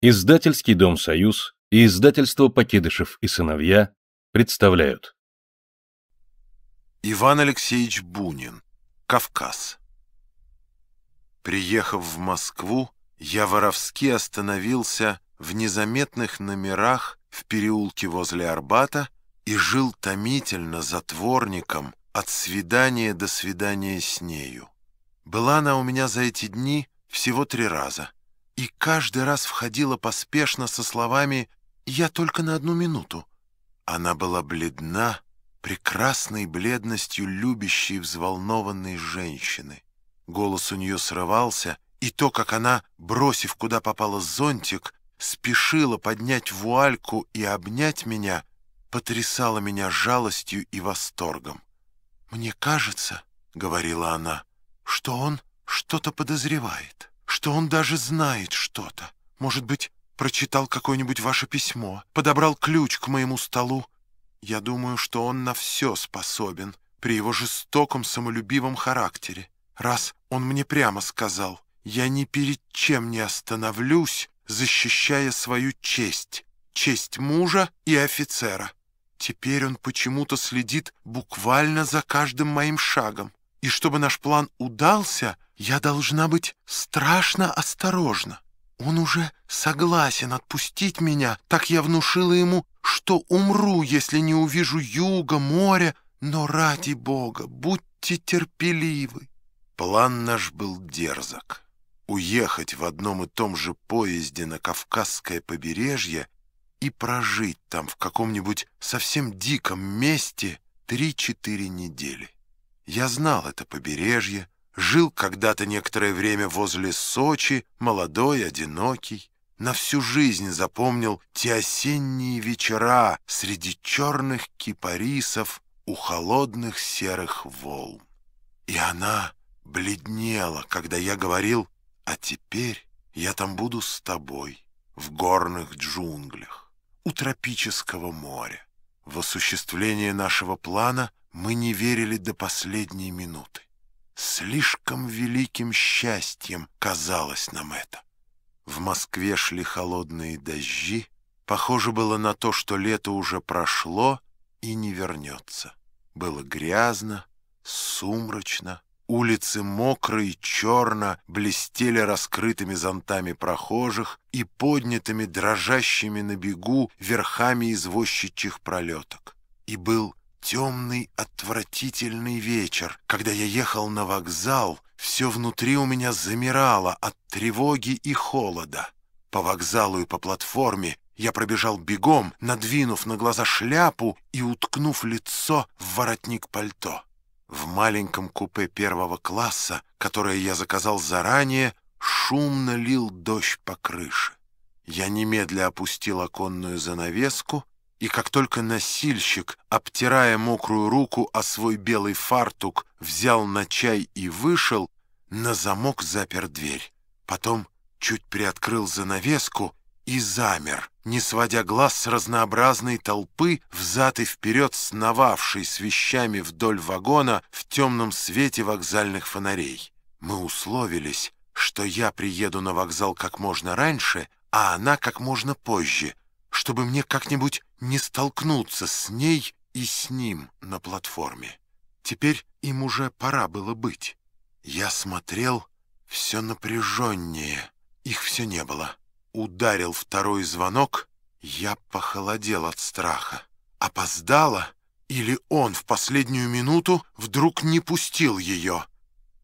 Издательский дом «Союз» и издательство «Покидышев и сыновья» представляют. Иван Алексеевич Бунин. Кавказ. Приехав в Москву, я воровски остановился в незаметных номерах в переулке возле Арбата и жил томительно затворником от свидания до свидания с нею. Была она у меня за эти дни всего три раза — и каждый раз входила поспешно со словами «Я только на одну минуту». Она была бледна, прекрасной бледностью любящей взволнованной женщины. Голос у нее срывался, и то, как она, бросив куда попало зонтик, спешила поднять вуальку и обнять меня, потрясало меня жалостью и восторгом. «Мне кажется», — говорила она, — «что он что-то подозревает» что он даже знает что-то. Может быть, прочитал какое-нибудь ваше письмо, подобрал ключ к моему столу. Я думаю, что он на все способен при его жестоком самолюбивом характере. Раз он мне прямо сказал, я ни перед чем не остановлюсь, защищая свою честь, честь мужа и офицера. Теперь он почему-то следит буквально за каждым моим шагом. И чтобы наш план удался — я должна быть страшно осторожна. Он уже согласен отпустить меня, так я внушила ему, что умру, если не увижу юга, моря, но ради бога, будьте терпеливы. План наш был дерзок. Уехать в одном и том же поезде на Кавказское побережье и прожить там в каком-нибудь совсем диком месте три-четыре недели. Я знал это побережье, Жил когда-то некоторое время возле Сочи, молодой, одинокий. На всю жизнь запомнил те осенние вечера среди черных кипарисов у холодных серых волн. И она бледнела, когда я говорил, а теперь я там буду с тобой в горных джунглях, у тропического моря. В осуществление нашего плана мы не верили до последней минуты. Слишком великим счастьем казалось нам это. В Москве шли холодные дожди. Похоже было на то, что лето уже прошло и не вернется. Было грязно, сумрачно. Улицы мокрые, черно блестели раскрытыми зонтами прохожих и поднятыми дрожащими на бегу верхами извозчичьих пролеток. И был темный отвратительный вечер. Когда я ехал на вокзал, все внутри у меня замирало от тревоги и холода. По вокзалу и по платформе я пробежал бегом, надвинув на глаза шляпу и уткнув лицо в воротник пальто. В маленьком купе первого класса, которое я заказал заранее, шумно лил дождь по крыше. Я немедля опустил оконную занавеску, и как только носильщик, обтирая мокрую руку о свой белый фартук, взял на чай и вышел, на замок запер дверь. Потом чуть приоткрыл занавеску и замер, не сводя глаз с разнообразной толпы, взад и вперед сновавшей с вещами вдоль вагона в темном свете вокзальных фонарей. Мы условились, что я приеду на вокзал как можно раньше, а она как можно позже — чтобы мне как-нибудь не столкнуться с ней и с ним на платформе. Теперь им уже пора было быть. Я смотрел все напряженнее, их все не было. Ударил второй звонок, я похолодел от страха. Опоздала или он в последнюю минуту вдруг не пустил ее.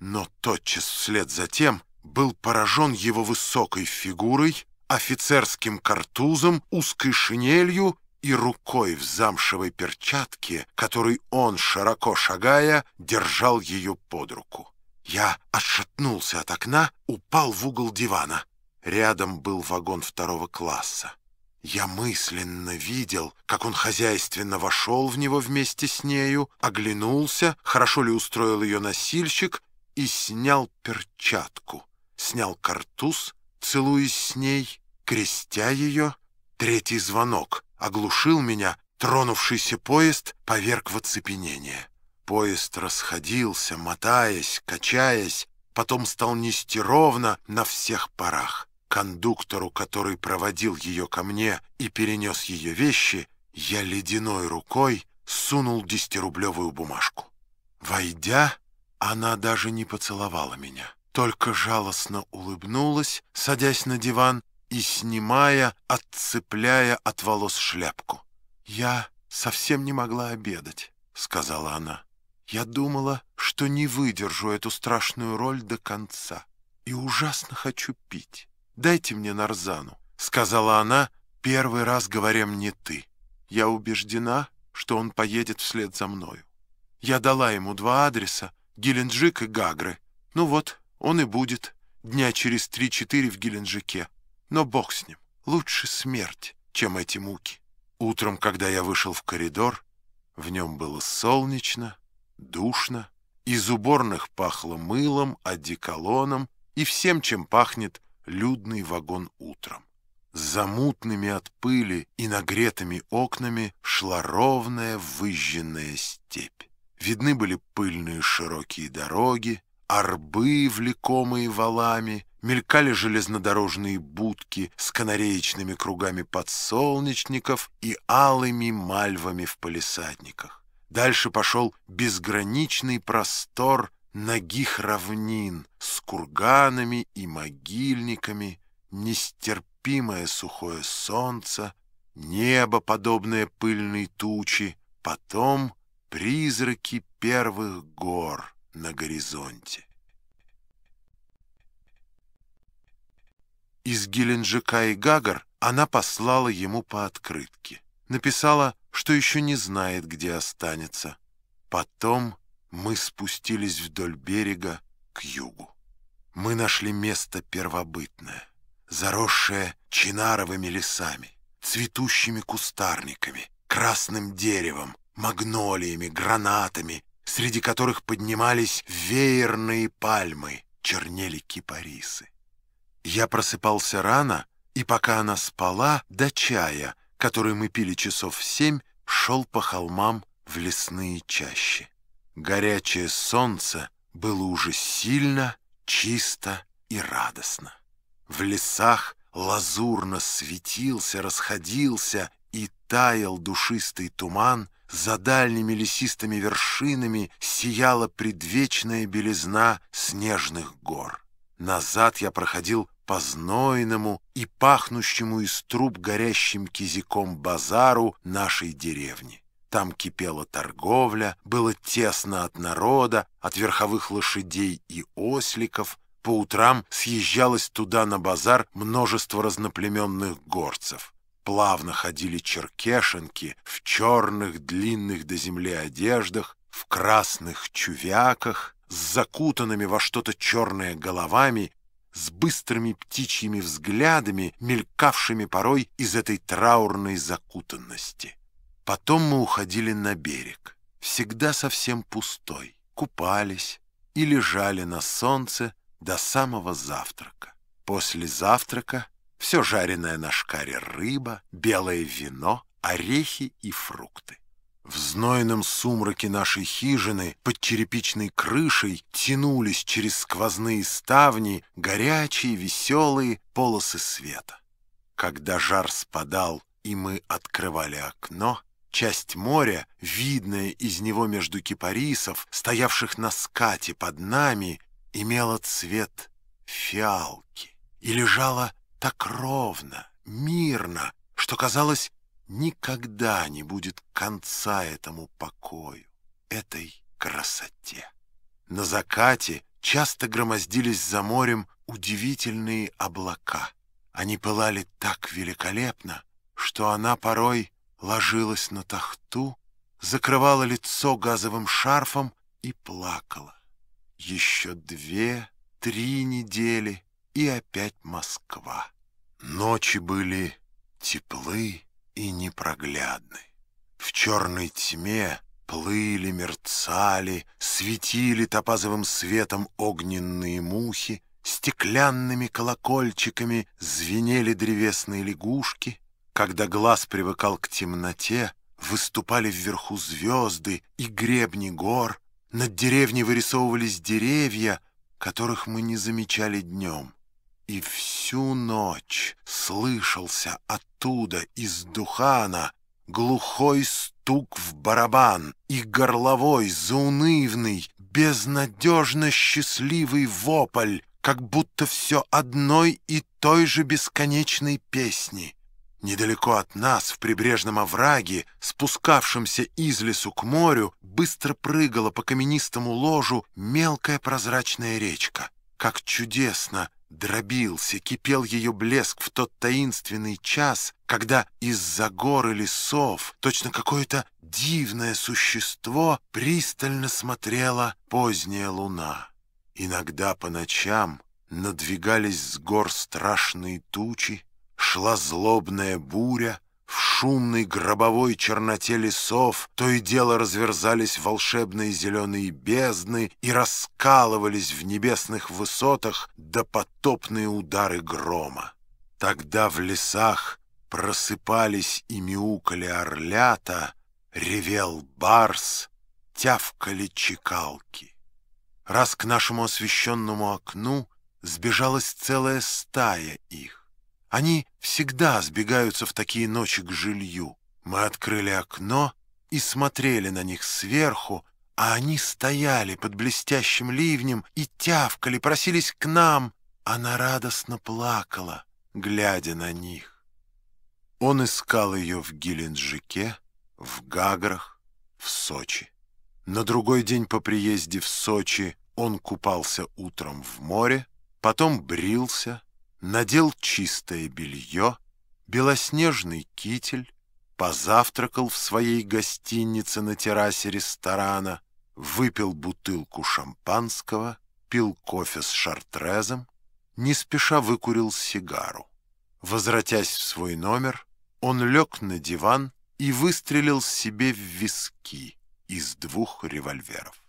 Но тотчас вслед за тем был поражен его высокой фигурой, офицерским картузом, узкой шинелью и рукой в замшевой перчатке, которой он, широко шагая, держал ее под руку. Я отшатнулся от окна, упал в угол дивана. Рядом был вагон второго класса. Я мысленно видел, как он хозяйственно вошел в него вместе с нею, оглянулся, хорошо ли устроил ее носильщик, и снял перчатку, снял картуз, целуясь с ней, Крестя ее, третий звонок оглушил меня, тронувшийся поезд поверг в оцепенение. Поезд расходился, мотаясь, качаясь, потом стал нести ровно на всех парах. Кондуктору, который проводил ее ко мне и перенес ее вещи, я ледяной рукой сунул десятирублевую бумажку. Войдя, она даже не поцеловала меня, только жалостно улыбнулась, садясь на диван, и снимая, отцепляя от волос шляпку. «Я совсем не могла обедать», — сказала она. «Я думала, что не выдержу эту страшную роль до конца и ужасно хочу пить. Дайте мне нарзану», — сказала она, первый раз говоря мне «ты». Я убеждена, что он поедет вслед за мною. Я дала ему два адреса, Геленджик и Гагры. Ну вот, он и будет дня через три-четыре в Геленджике. Но бог с ним, лучше смерть, чем эти муки. Утром, когда я вышел в коридор, в нем было солнечно, душно, из уборных пахло мылом, одеколоном и всем, чем пахнет людный вагон утром. С замутными от пыли и нагретыми окнами шла ровная выжженная степь. Видны были пыльные широкие дороги, арбы, влекомые валами — мелькали железнодорожные будки с канареечными кругами подсолнечников и алыми мальвами в палисадниках. Дальше пошел безграничный простор ногих равнин с курганами и могильниками, нестерпимое сухое солнце, небо, подобное пыльной тучи, потом призраки первых гор на горизонте. из Геленджика и Гагар она послала ему по открытке. Написала, что еще не знает, где останется. Потом мы спустились вдоль берега к югу. Мы нашли место первобытное, заросшее чинаровыми лесами, цветущими кустарниками, красным деревом, магнолиями, гранатами, среди которых поднимались веерные пальмы, чернели кипарисы. Я просыпался рано, и пока она спала, до чая, который мы пили часов в семь, шел по холмам в лесные чащи. Горячее солнце было уже сильно, чисто и радостно. В лесах лазурно светился, расходился и таял душистый туман, за дальними лесистыми вершинами сияла предвечная белизна снежных гор. Назад я проходил по знойному и пахнущему из труб горящим кизиком базару нашей деревни. Там кипела торговля, было тесно от народа, от верховых лошадей и осликов. По утрам съезжалось туда на базар множество разноплеменных горцев. Плавно ходили черкешенки в черных длинных до земли одеждах, в красных чувяках, с закутанными во что-то черное головами, с быстрыми птичьими взглядами, мелькавшими порой из этой траурной закутанности. Потом мы уходили на берег, всегда совсем пустой, купались и лежали на солнце до самого завтрака. После завтрака все жареное на шкаре рыба, белое вино, орехи и фрукты. В знойном сумраке нашей хижины под черепичной крышей тянулись через сквозные ставни горячие, веселые полосы света. Когда жар спадал, и мы открывали окно, часть моря, видная из него между кипарисов, стоявших на скате под нами, имела цвет фиалки и лежала так ровно, мирно, что казалось Никогда не будет конца этому покою, этой красоте. На закате часто громоздились за морем удивительные облака. Они пылали так великолепно, что она порой ложилась на тахту, закрывала лицо газовым шарфом и плакала. Еще две, три недели, и опять Москва. Ночи были теплые и непроглядной. В черной тьме плыли, мерцали, светили топазовым светом огненные мухи, стеклянными колокольчиками звенели древесные лягушки. Когда глаз привыкал к темноте, выступали вверху звезды и гребни гор, над деревней вырисовывались деревья, которых мы не замечали днем. И всю ночь слышался оттуда, из Духана, глухой стук в барабан и горловой, заунывный, безнадежно счастливый вопль, как будто все одной и той же бесконечной песни. Недалеко от нас, в прибрежном овраге, спускавшемся из лесу к морю, быстро прыгала по каменистому ложу мелкая прозрачная речка. Как чудесно! дробился, кипел ее блеск в тот таинственный час, когда из-за гор и лесов точно какое-то дивное существо пристально смотрела поздняя луна. Иногда по ночам надвигались с гор страшные тучи, шла злобная буря — шумной гробовой черноте лесов то и дело разверзались волшебные зеленые бездны и раскалывались в небесных высотах допотопные удары грома. Тогда в лесах просыпались и мяукали орлята, ревел барс, тявкали чекалки. Раз к нашему освещенному окну сбежалась целая стая их. Они всегда сбегаются в такие ночи к жилью. Мы открыли окно и смотрели на них сверху, а они стояли под блестящим ливнем и тявкали, просились к нам. Она радостно плакала, глядя на них. Он искал ее в Геленджике, в Гаграх, в Сочи. На другой день по приезде в Сочи он купался утром в море, потом брился, надел чистое белье, белоснежный китель, позавтракал в своей гостинице на террасе ресторана, выпил бутылку шампанского, пил кофе с шартрезом, не спеша выкурил сигару. Возвратясь в свой номер, он лег на диван и выстрелил себе в виски из двух револьверов.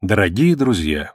Дорогие друзья!